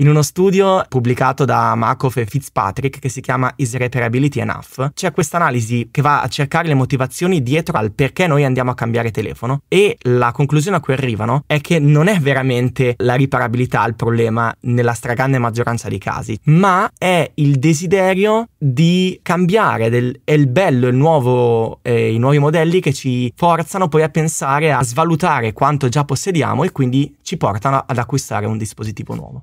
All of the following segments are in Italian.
In uno studio pubblicato da Makoff e Fitzpatrick che si chiama Is Reparability Enough c'è questa analisi che va a cercare le motivazioni dietro al perché noi andiamo a cambiare telefono e la conclusione a cui arrivano è che non è veramente la riparabilità il problema nella stragrande maggioranza dei casi, ma è il desiderio di cambiare, del, è il bello, il nuovo, eh, i nuovi modelli che ci forzano poi a pensare a svalutare quanto già possediamo e quindi ci portano ad acquistare un dispositivo nuovo.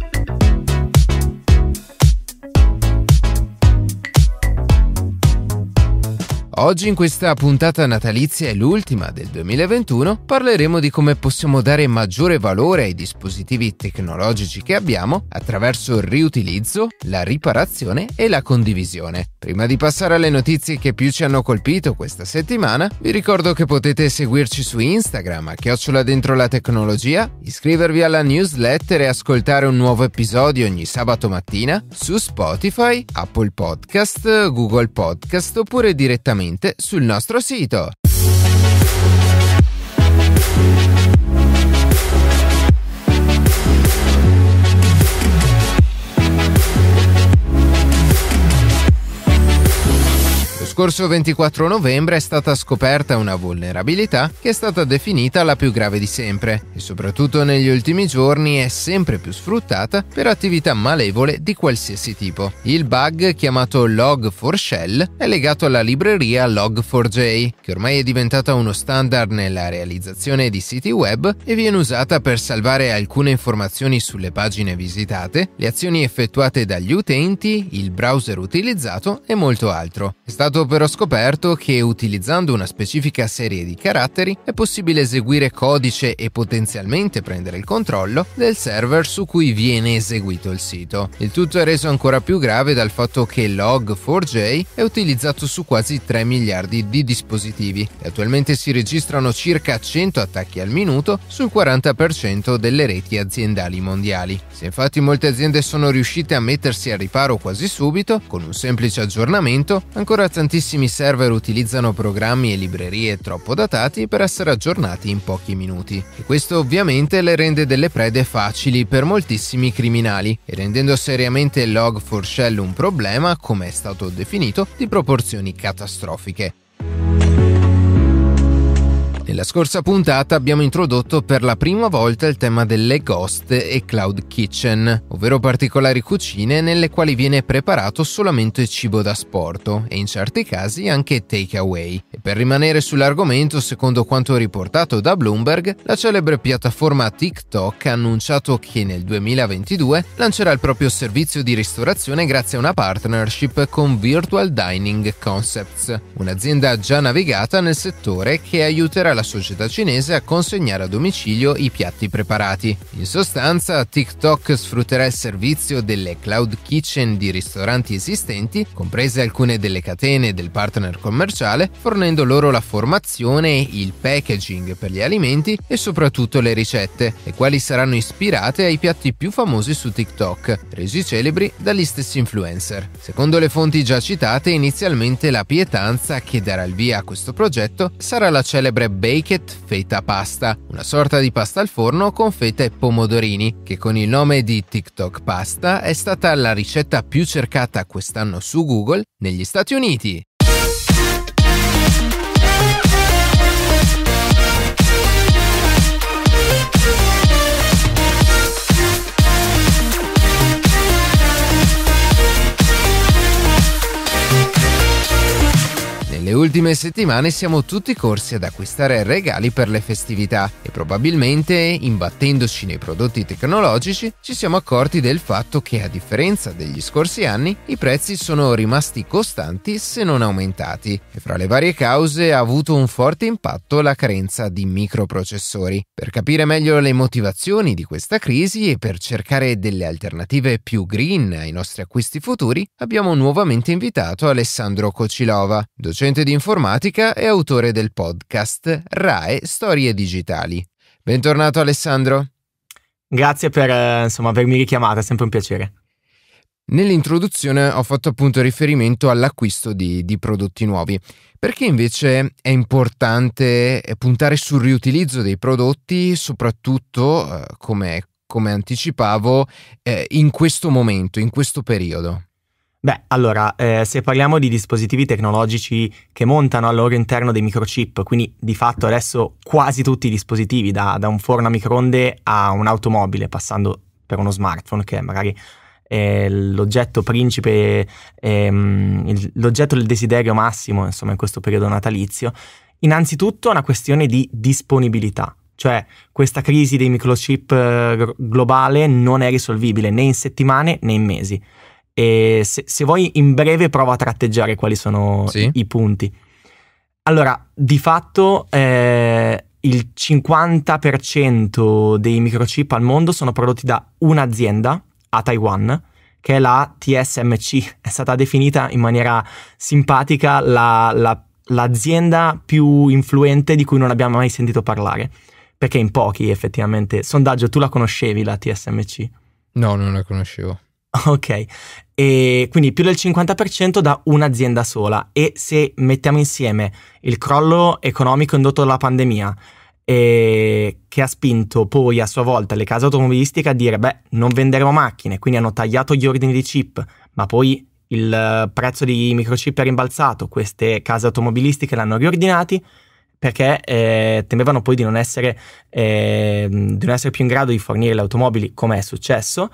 Oggi in questa puntata natalizia e l'ultima del 2021 parleremo di come possiamo dare maggiore valore ai dispositivi tecnologici che abbiamo attraverso il riutilizzo, la riparazione e la condivisione. Prima di passare alle notizie che più ci hanno colpito questa settimana, vi ricordo che potete seguirci su Instagram a chiocciola dentro la tecnologia, iscrivervi alla newsletter e ascoltare un nuovo episodio ogni sabato mattina su Spotify, Apple Podcast, Google Podcast oppure direttamente gratuitamente sul nostro sito scorso 24 novembre è stata scoperta una vulnerabilità che è stata definita la più grave di sempre e soprattutto negli ultimi giorni è sempre più sfruttata per attività malevole di qualsiasi tipo. Il bug chiamato Log4Shell è legato alla libreria Log4j, che ormai è diventata uno standard nella realizzazione di siti web e viene usata per salvare alcune informazioni sulle pagine visitate, le azioni effettuate dagli utenti, il browser utilizzato e molto altro. È stato però scoperto che utilizzando una specifica serie di caratteri è possibile eseguire codice e potenzialmente prendere il controllo del server su cui viene eseguito il sito. Il tutto è reso ancora più grave dal fatto che Log4j è utilizzato su quasi 3 miliardi di dispositivi e attualmente si registrano circa 100 attacchi al minuto sul 40% delle reti aziendali mondiali. Se infatti molte aziende sono riuscite a mettersi al riparo quasi subito, con un semplice aggiornamento, ancora tanti Tantissimi server utilizzano programmi e librerie troppo datati per essere aggiornati in pochi minuti e questo ovviamente le rende delle prede facili per moltissimi criminali e rendendo seriamente Log4Shell un problema, come è stato definito, di proporzioni catastrofiche. Nella scorsa puntata abbiamo introdotto per la prima volta il tema delle ghost e cloud kitchen, ovvero particolari cucine nelle quali viene preparato solamente cibo da sporto e in certi casi anche takeaway. E per rimanere sull'argomento, secondo quanto riportato da Bloomberg, la celebre piattaforma TikTok ha annunciato che nel 2022 lancerà il proprio servizio di ristorazione grazie a una partnership con Virtual Dining Concepts, un'azienda già navigata nel settore che aiuterà la alla società cinese a consegnare a domicilio i piatti preparati. In sostanza, TikTok sfrutterà il servizio delle cloud kitchen di ristoranti esistenti, comprese alcune delle catene del partner commerciale, fornendo loro la formazione, il packaging per gli alimenti e soprattutto le ricette, le quali saranno ispirate ai piatti più famosi su TikTok, resi celebri dagli stessi influencer. Secondo le fonti già citate, inizialmente la pietanza che darà il via a questo progetto sarà la celebre Baked Feta Pasta, una sorta di pasta al forno con feta e pomodorini, che con il nome di TikTok Pasta è stata la ricetta più cercata quest'anno su Google negli Stati Uniti. Nelle ultime settimane siamo tutti corsi ad acquistare regali per le festività e probabilmente, imbattendoci nei prodotti tecnologici, ci siamo accorti del fatto che, a differenza degli scorsi anni, i prezzi sono rimasti costanti se non aumentati e fra le varie cause ha avuto un forte impatto la carenza di microprocessori. Per capire meglio le motivazioni di questa crisi e per cercare delle alternative più green ai nostri acquisti futuri, abbiamo nuovamente invitato Alessandro Cocilova, docente studente di informatica e autore del podcast RAE Storie Digitali. Bentornato Alessandro. Grazie per eh, insomma, avermi richiamata, è sempre un piacere. Nell'introduzione ho fatto appunto riferimento all'acquisto di, di, prodotti nuovi. Perché invece è importante eh, puntare sul riutilizzo dei prodotti, soprattutto, eh, come, come, anticipavo, eh, in questo momento, in questo periodo? Beh, allora, eh, se parliamo di dispositivi tecnologici che montano al loro interno dei microchip, quindi di fatto adesso quasi tutti i dispositivi, da, da un forno a microonde a un'automobile, passando per uno smartphone che è magari eh, l'oggetto principe, ehm, il, l'oggetto del desiderio massimo, insomma, in questo periodo natalizio, innanzitutto è una questione di disponibilità. Cioè, questa crisi dei microchip eh, globale non è risolvibile né in settimane né in mesi. E se, se vuoi in breve prova a tratteggiare quali sono sì. i, i punti. Allora, di fatto eh, il 50% dei microchip al mondo sono prodotti da un'azienda a Taiwan, che è la TSMC. È stata definita in maniera simpatica la, la, l'azienda più influente di cui non abbiamo mai sentito parlare, perché in pochi effettivamente. Sondaggio, tu la conoscevi la TSMC? No, non la conoscevo. Ok, e quindi più del 50% da un'azienda sola e se mettiamo insieme il crollo economico indotto dalla pandemia eh, che ha spinto poi a sua volta le case automobilistiche a dire beh non venderemo macchine, quindi hanno tagliato gli ordini di chip, ma poi il prezzo di microchip è rimbalzato, queste case automobilistiche l'hanno riordinati perché eh, temevano poi di non, essere, eh, di non essere più in grado di fornire le automobili come è successo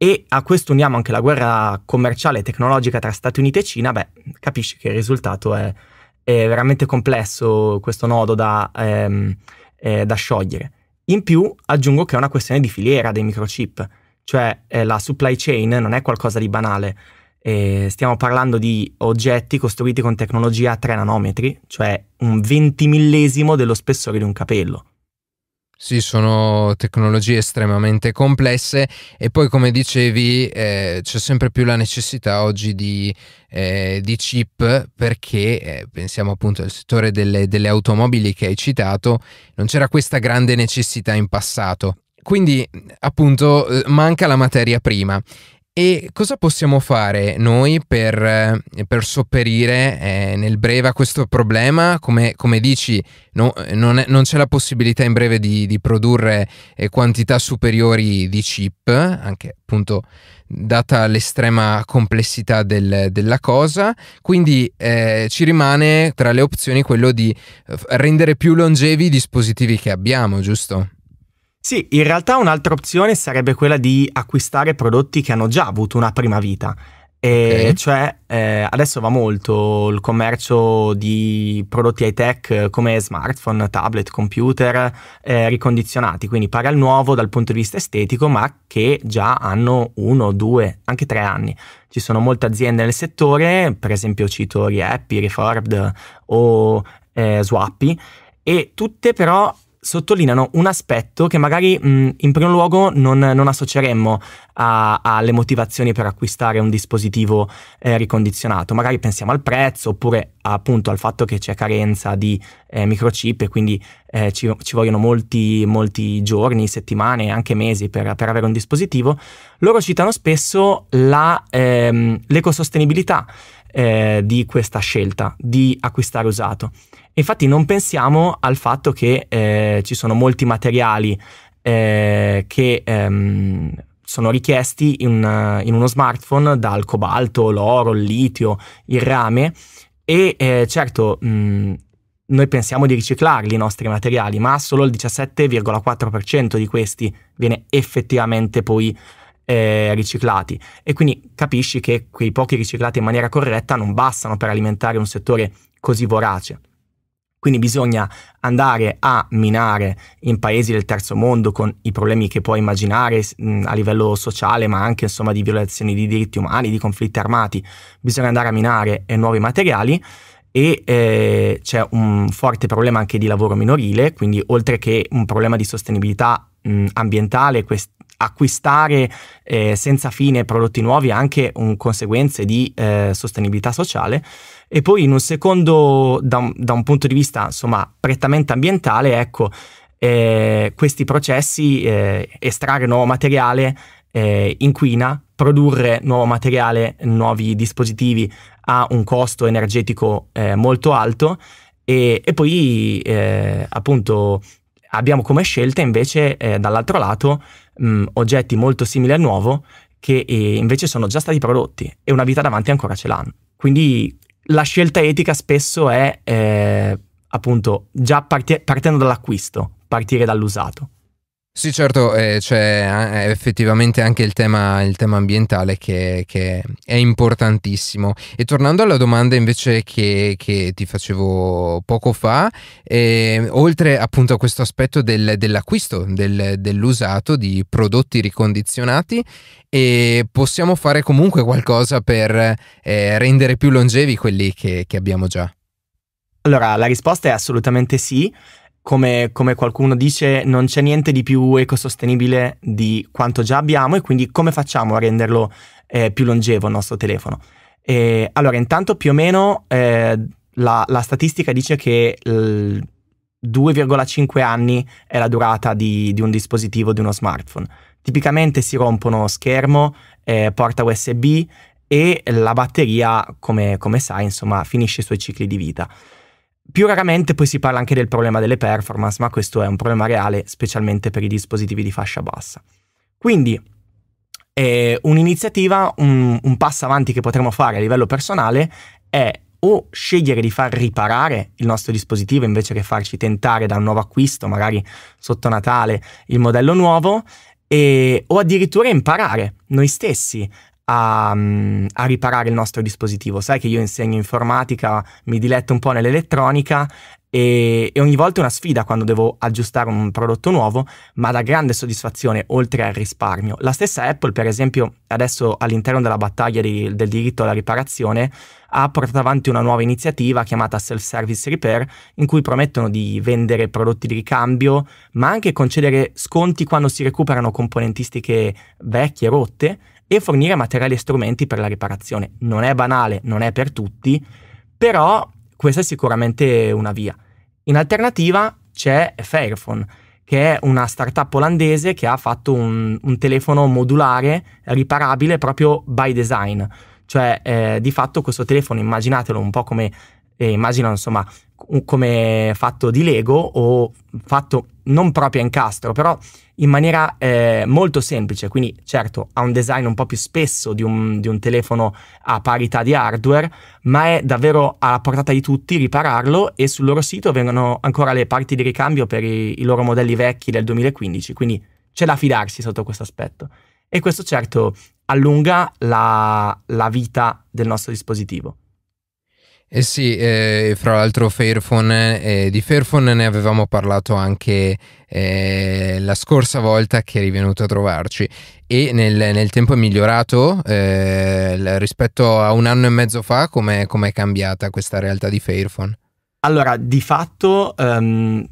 e a questo uniamo anche la guerra commerciale e tecnologica tra Stati Uniti e Cina, beh, capisci che il risultato è, è veramente complesso questo nodo da, ehm, eh, da, sciogliere. In più aggiungo che è una questione di filiera dei microchip, cioè eh, la supply chain non è qualcosa di banale. Eh, stiamo parlando di oggetti costruiti con tecnologia a 3 nanometri, cioè un ventimillesimo dello spessore di un capello. Sì, sono tecnologie estremamente complesse e poi come dicevi eh, c'è sempre più la necessità oggi di, eh, di chip perché eh, pensiamo appunto al settore delle, delle automobili che hai citato, non c'era questa grande necessità in passato quindi appunto eh, manca la materia prima e cosa possiamo fare noi per, eh, per sopperire eh, nel breve a questo problema? Come, come dici, no, eh, non, è, non, c'è la possibilità in breve di, di produrre eh, quantità superiori di chip, anche appunto data l'estrema complessità del, della cosa, quindi eh, ci rimane tra le opzioni quello di eh, rendere più longevi i dispositivi che abbiamo, giusto? Sì, in realtà un'altra opzione sarebbe quella di acquistare prodotti che hanno già avuto una prima vita. E okay. cioè eh, adesso va molto il commercio di prodotti high tech eh, come smartphone, tablet, computer eh, ricondizionati, quindi pari al nuovo dal punto di vista estetico, ma che già hanno uno, due, anche tre anni. Ci sono molte aziende nel settore, per esempio cito Rieppi, Reformed o eh, Swappi, e tutte però sottolineano un aspetto che magari mh, in primo luogo non, non associeremmo alle motivazioni per acquistare un dispositivo eh, ricondizionato. Magari pensiamo al prezzo oppure appunto al fatto che c'è carenza di eh, microchip e quindi eh, ci, ci, vogliono molti, molti giorni, settimane, anche mesi per, per avere un dispositivo. Loro citano spesso la, ehm, l'ecosostenibilità eh, di questa scelta di acquistare usato Infatti non pensiamo al fatto che eh, ci sono molti materiali eh, che ehm, sono richiesti in, in, uno smartphone dal cobalto, l'oro, il litio, il rame e eh, certo mh, mm, noi pensiamo di riciclarli i nostri materiali, ma solo il 17,4% di questi viene effettivamente poi eh, riciclati e quindi capisci che quei pochi riciclati in maniera corretta non bastano per alimentare un settore così vorace. Quindi bisogna andare a minare in paesi del terzo mondo con i problemi che puoi immaginare a livello sociale, ma anche insomma di violazioni di diritti umani, di conflitti armati. Bisogna andare a minare eh, nuovi materiali e eh, c'è un forte problema anche di lavoro minorile, quindi oltre che un problema di sostenibilità mh, ambientale, quest- acquistare eh, senza fine prodotti nuovi ha anche un, conseguenze di eh, sostenibilità sociale. E poi in un secondo, da un, da un punto di vista insomma prettamente ambientale, ecco, eh, questi processi, eh, estrarre nuovo materiale eh, inquina, produrre nuovo materiale, nuovi dispositivi ha un costo energetico eh, molto alto e, e poi eh, appunto abbiamo come scelta invece eh, dall'altro lato mh, mm, oggetti molto simili al nuovo che invece sono già stati prodotti e una vita davanti ancora ce l'hanno. Quindi la scelta etica spesso è eh, appunto già parti- partendo dall'acquisto, partire dall'usato. Sì, certo, eh, c'è eh, effettivamente anche il tema, il tema ambientale che, che, è importantissimo. E tornando alla domanda invece che, che ti facevo poco fa, eh, oltre appunto a questo aspetto del, dell'acquisto, del, dell'usato di prodotti ricondizionati, eh, possiamo fare comunque qualcosa per eh, rendere più longevi quelli che, che abbiamo già? Allora, la risposta è assolutamente sì come, come, qualcuno dice, non c'è niente di più ecosostenibile di quanto già abbiamo e quindi come facciamo a renderlo eh, più longevo il nostro telefono? E, allora, intanto più o meno eh, la, la, statistica dice che 2,5 anni è la durata di, di, un dispositivo, di uno smartphone. Tipicamente si rompono schermo, eh, porta USB e la batteria, come, come sai, insomma, finisce i suoi cicli di vita. Più raramente poi si parla anche del problema delle performance, ma questo è un problema reale, specialmente per i dispositivi di fascia bassa. Quindi eh, un'iniziativa, un, un passo avanti che potremmo fare a livello personale è o scegliere di far riparare il nostro dispositivo invece che farci tentare da un nuovo acquisto, magari sotto Natale, il modello nuovo, e, o addirittura imparare noi stessi a, mm, a, riparare il nostro dispositivo. Sai che io insegno informatica, mi diletto un po' nell'elettronica e, e, ogni volta è una sfida quando devo aggiustare un prodotto nuovo, ma da grande soddisfazione oltre al risparmio. La stessa Apple, per esempio, adesso all'interno della battaglia di, del diritto alla riparazione, ha portato avanti una nuova iniziativa chiamata Self-Service Repair, in cui promettono di vendere prodotti di ricambio, ma anche concedere sconti quando si recuperano componentistiche vecchie, rotte, e fornire materiali e strumenti per la riparazione. Non è banale, non è per tutti, però questa è sicuramente una via. In alternativa c'è Fairphone, che è una startup olandese che ha fatto un, un telefono modulare riparabile proprio by design. Cioè, eh, di fatto questo telefono, immaginatelo un po' come, eh, immaginano insomma, come fatto di Lego o fatto non proprio a incastro, però in maniera eh, molto semplice, quindi certo ha un design un po' più spesso di un, di un, telefono a parità di hardware, ma è davvero alla portata di tutti ripararlo e sul loro sito vengono ancora le parti di ricambio per i, i loro modelli vecchi del 2015, quindi c'è da fidarsi sotto questo aspetto. E questo certo allunga la, la vita del nostro dispositivo. Eh sì, eh, fra l'altro Fairphone, eh, di Fairphone ne avevamo parlato anche eh, la scorsa volta che eri venuto a trovarci e nel, nel tempo è migliorato eh, rispetto a un anno e mezzo fa, com'è, è cambiata questa realtà di Fairphone? Allora, di fatto um,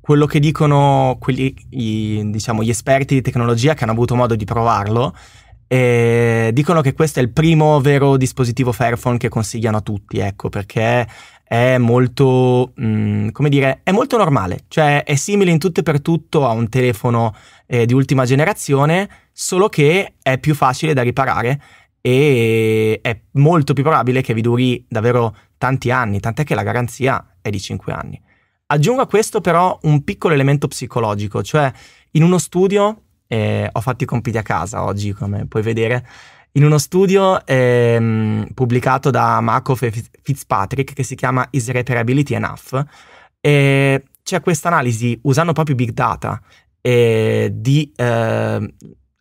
quello che dicono quelli, i, diciamo, gli esperti di tecnologia che hanno avuto modo di provarlo e dicono che questo è il primo vero dispositivo Fairphone che consigliano a tutti, ecco, perché è molto, mh, mm, come dire, è molto normale, cioè è simile in tutto e per tutto a un telefono eh, di ultima generazione, solo che è più facile da riparare e è molto più probabile che vi duri davvero tanti anni, tant'è che la garanzia è di 5 anni. Aggiungo a questo però un piccolo elemento psicologico, cioè in uno studio eh, ho fatto i compiti a casa oggi, come puoi vedere, in uno studio ehm, pubblicato da Markov e Fitzpatrick che si chiama Is Repairability Enough? E c'è questa analisi, usando proprio Big Data, eh, di, eh,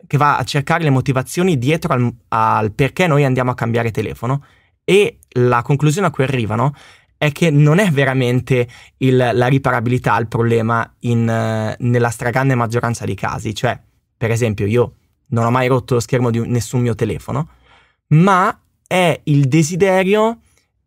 che va a cercare le motivazioni dietro al, al perché noi andiamo a cambiare telefono e la conclusione a cui arrivano è che non è veramente il, la riparabilità il problema in, nella stragrande maggioranza dei casi, cioè per esempio, io non ho mai rotto lo schermo di nessun mio telefono, ma è il desiderio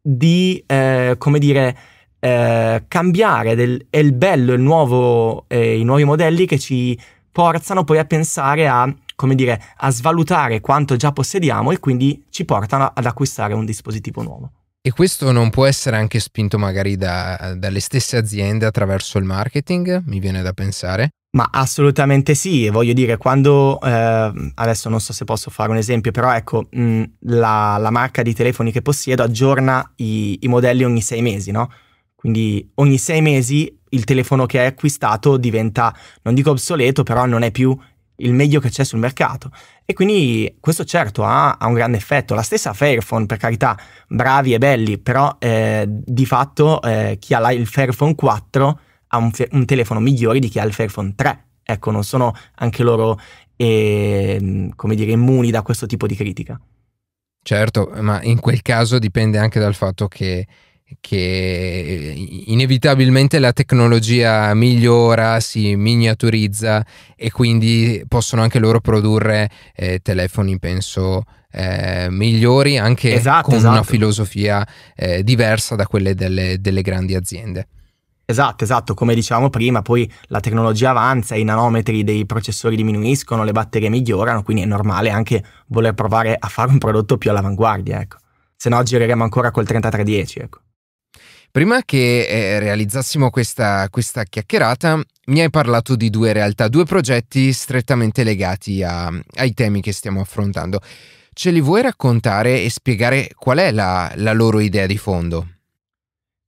di, eh, come dire, eh, cambiare. Del, è il bello, il nuovo, eh, i nuovi modelli che ci forzano poi a pensare a, come dire, a svalutare quanto già possediamo e quindi ci portano ad acquistare un dispositivo nuovo. E questo non può essere anche spinto magari da, dalle stesse aziende attraverso il marketing, mi viene da pensare? Ma assolutamente sì, voglio dire, quando eh, adesso non so se posso fare un esempio, però ecco, mh, mm, la, la, marca di telefoni che possiedo aggiorna i, i, modelli ogni sei mesi, no? Quindi ogni sei mesi il telefono che hai acquistato diventa, non dico obsoleto, però non è più il meglio che c'è sul mercato. E quindi questo certo ha, ha un grande effetto. La stessa Fairphone, per carità, bravi e belli, però eh, di fatto eh, chi ha il Fairphone 4 ha un, un telefono migliore di chi ha il Fairphone 3. Ecco, non sono anche loro, eh, come dire, immuni da questo tipo di critica. Certo, ma in quel caso dipende anche dal fatto che che eh, inevitabilmente la tecnologia migliora, si miniaturizza e quindi possono anche loro produrre eh, telefoni, penso, eh, migliori, anche esatto, con esatto. una filosofia eh, diversa da quelle delle, delle grandi aziende. Esatto, esatto, come dicevamo prima, poi la tecnologia avanza, i nanometri dei processori diminuiscono, le batterie migliorano, quindi è normale anche voler provare a fare un prodotto più all'avanguardia, ecco. Se no gireremo ancora col 3310, ecco. Prima che eh, realizzassimo questa, questa, chiacchierata, mi hai parlato di due realtà, due progetti strettamente legati a, ai temi che stiamo affrontando. Ce li vuoi raccontare e spiegare qual è la, la loro idea di fondo?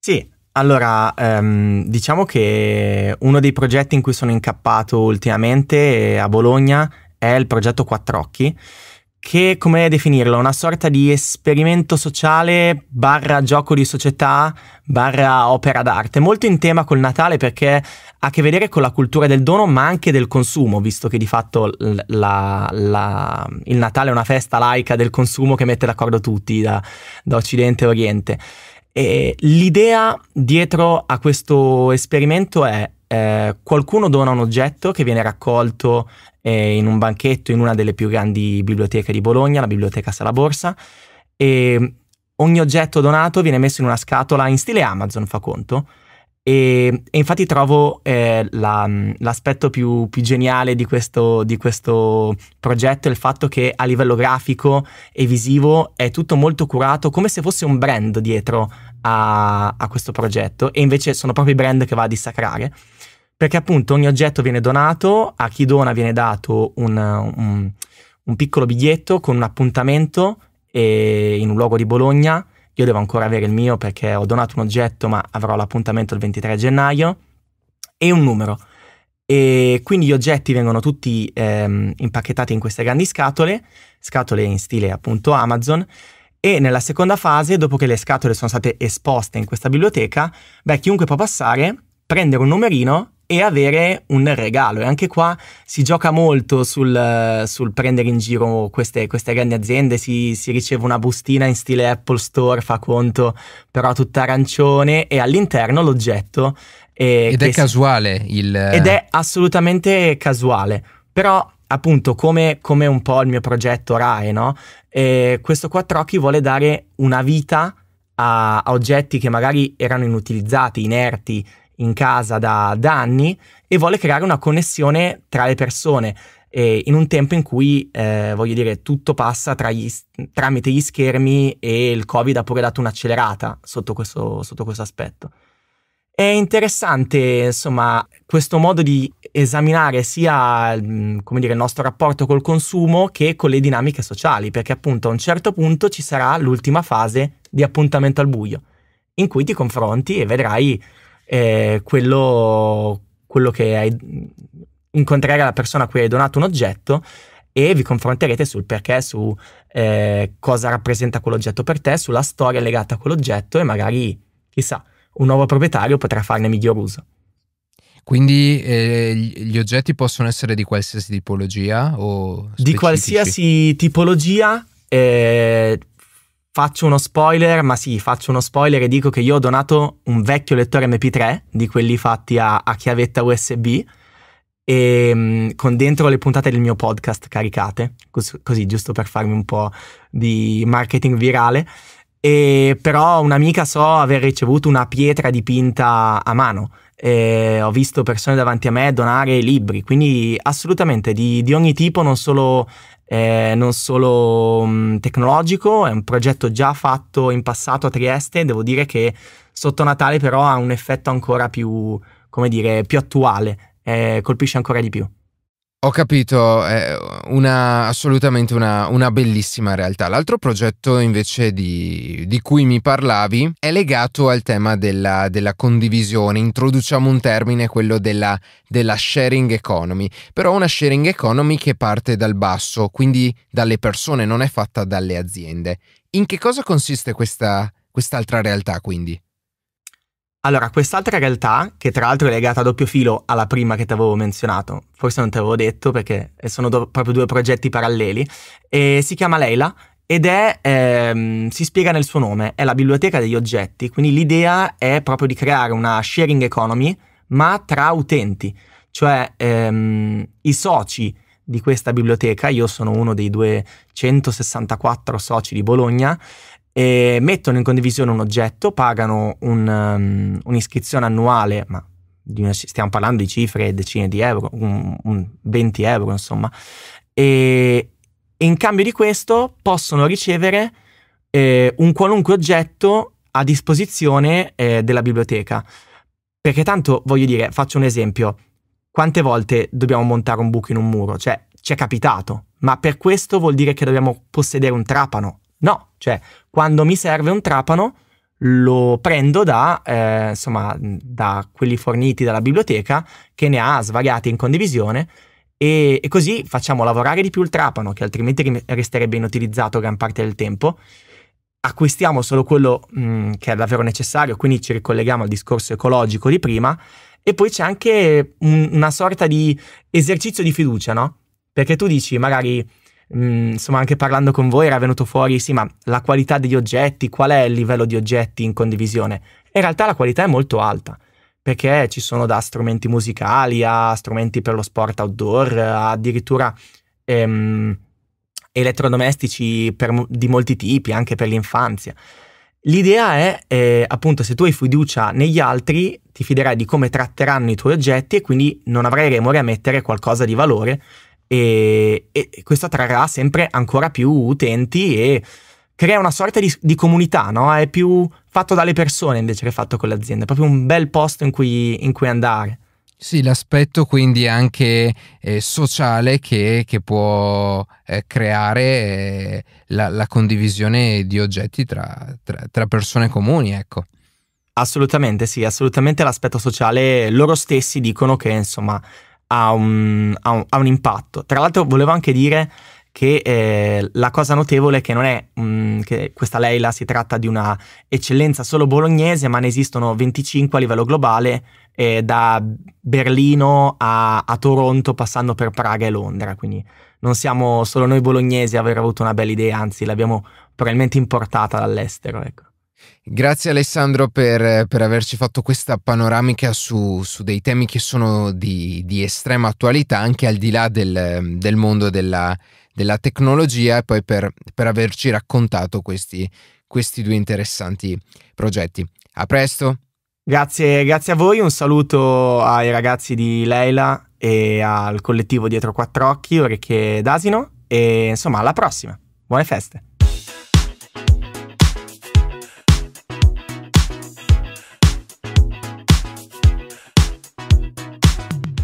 Sì, allora, ehm, diciamo che uno dei progetti in cui sono incappato ultimamente eh, a Bologna è il progetto Quattrocchi, che come definirlo? Una sorta di esperimento sociale barra gioco di società barra opera d'arte, molto in tema col Natale perché ha a che vedere con la cultura del dono ma anche del consumo, visto che di fatto la, la, il Natale è una festa laica del consumo che mette d'accordo tutti da, da Occidente e Oriente. E l'idea dietro a questo esperimento è eh, qualcuno dona un oggetto che viene raccolto eh, in un banchetto in una delle più grandi biblioteche di Bologna, la biblioteca Sala Borsa, e ogni oggetto donato viene messo in una scatola in stile Amazon, fa conto. E, e infatti trovo eh, la, l'aspetto più, più geniale di questo, di questo progetto il fatto che a livello grafico e visivo è tutto molto curato, come se fosse un brand dietro a, a questo progetto e invece sono proprio i brand che va a dissacrare perché appunto ogni oggetto viene donato, a chi dona viene dato un, un, un piccolo biglietto con un appuntamento in un luogo di Bologna. Io devo ancora avere il mio perché ho donato un oggetto, ma avrò l'appuntamento il 23 gennaio e un numero. E quindi gli oggetti vengono tutti ehm, impacchettati in queste grandi scatole, scatole in stile appunto Amazon e nella seconda fase, dopo che le scatole sono state esposte in questa biblioteca, beh, chiunque può passare, prendere un numerino e avere un regalo. E anche qua si gioca molto sul, sul prendere in giro queste, queste grandi aziende, si, si, riceve una bustina in stile Apple Store, fa conto, però tutta arancione e all'interno l'oggetto. È eh, ed è casuale il... Ed è assolutamente casuale, però appunto come, come, un po' il mio progetto RAE, no? E questo quattro occhi vuole dare una vita a, a, oggetti che magari erano inutilizzati, inerti in casa da, da, anni e vuole creare una connessione tra le persone. E in un tempo in cui, eh, voglio dire, tutto passa gli, tramite gli schermi e il Covid ha pure dato un'accelerata sotto questo, sotto questo aspetto. È interessante, insomma, questo modo di esaminare sia mm, dire, il nostro rapporto col consumo che con le dinamiche sociali, perché appunto a un certo punto ci sarà l'ultima fase di appuntamento al buio, in cui ti confronti e vedrai eh, quello, quello che hai, mm, incontrerai la persona a cui hai donato un oggetto e vi confronterete sul perché, su eh, cosa rappresenta quell'oggetto per te, sulla storia legata a quell'oggetto e magari, chissà, un nuovo proprietario potrà farne miglior uso. Quindi eh, gli oggetti possono essere di qualsiasi tipologia o specifici? Di qualsiasi tipologia. Eh, faccio uno spoiler, ma sì, faccio uno spoiler e dico che io ho donato un vecchio lettore MP3, di quelli fatti a, a chiavetta USB, e, ehm, con dentro le puntate del mio podcast caricate, cos- così giusto per farmi un po' di marketing virale. E però un'amica so aver ricevuto una pietra dipinta a mano. E ho visto persone davanti a me donare libri, quindi assolutamente di, di ogni tipo, non solo, eh, non solo mh, mm, tecnologico, è un progetto già fatto in passato a Trieste, devo dire che sotto Natale però ha un effetto ancora più, come dire, più attuale, eh, colpisce ancora di più. Ho capito, è una, assolutamente una, una, bellissima realtà. L'altro progetto invece di, di, cui mi parlavi è legato al tema della, della condivisione, introduciamo un termine, quello della, della, sharing economy, però una sharing economy che parte dal basso, quindi dalle persone, non è fatta dalle aziende. In che cosa consiste questa, quest'altra realtà quindi? Allora, quest'altra realtà, che tra l'altro è legata a doppio filo alla prima che ti avevo menzionato, forse non ti avevo detto perché sono do- proprio due progetti paralleli, si chiama Leila ed è, ehm, si spiega nel suo nome, è la biblioteca degli oggetti, quindi l'idea è proprio di creare una sharing economy ma tra utenti, cioè ehm, i soci di questa biblioteca, io sono uno dei 264 soci di Bologna, e mettono in condivisione un oggetto, pagano un, um, un'iscrizione annuale, ma una, stiamo parlando di cifre decine di euro, un, un 20 euro insomma, e, e, in cambio di questo possono ricevere eh, un qualunque oggetto a disposizione eh, della biblioteca. Perché tanto, voglio dire, faccio un esempio, quante volte dobbiamo montare un buco in un muro? Cioè, ci è capitato, ma per questo vuol dire che dobbiamo possedere un trapano, No, cioè quando mi serve un trapano lo prendo da, eh, insomma, da quelli forniti dalla biblioteca che ne ha svariati in condivisione e, e così facciamo lavorare di più il trapano che altrimenti resterebbe inutilizzato gran parte del tempo acquistiamo solo quello mh, mm, che è davvero necessario, quindi ci ricolleghiamo al discorso ecologico di prima, e poi c'è anche un, una sorta di esercizio di fiducia, no? Perché tu dici, magari Mm, insomma anche parlando con voi era venuto fuori sì ma la qualità degli oggetti, qual è il livello di oggetti in condivisione? In realtà la qualità è molto alta perché ci sono da strumenti musicali a strumenti per lo sport outdoor, addirittura ehm, elettrodomestici per, di molti tipi, anche per l'infanzia. L'idea è, eh, appunto, se tu hai fiducia negli altri, ti fiderai di come tratteranno i tuoi oggetti e quindi non avrai remore a mettere qualcosa di valore e, e questo attrarrà sempre ancora più utenti e crea una sorta di, di comunità, no? È più fatto dalle persone invece che fatto con l'azienda, è proprio un bel posto in cui, in cui andare. Sì, l'aspetto quindi anche eh, sociale che, che può eh, creare eh, la, la, condivisione di oggetti tra, tra, tra, persone comuni, ecco. Assolutamente sì, assolutamente l'aspetto sociale, loro stessi dicono che insomma ha un, ha, un, ha un, impatto. Tra l'altro volevo anche dire che eh, la cosa notevole è che non è mh, mm, che questa Leila si tratta di una eccellenza solo bolognese, ma ne esistono 25 a livello globale, eh, da Berlino a, a, Toronto, passando per Praga e Londra. Quindi non siamo solo noi bolognesi a aver avuto una bella idea, anzi l'abbiamo probabilmente importata dall'estero. Ecco. Grazie Alessandro per, per, averci fatto questa panoramica su, su dei temi che sono di, di, estrema attualità anche al di là del, del mondo della, della, tecnologia e poi per, per averci raccontato questi, questi due interessanti progetti. A presto! Grazie, grazie a voi, un saluto ai ragazzi di Leila e al collettivo Dietro Quattro Occhi, Orecchie d'Asino e insomma alla prossima, buone feste!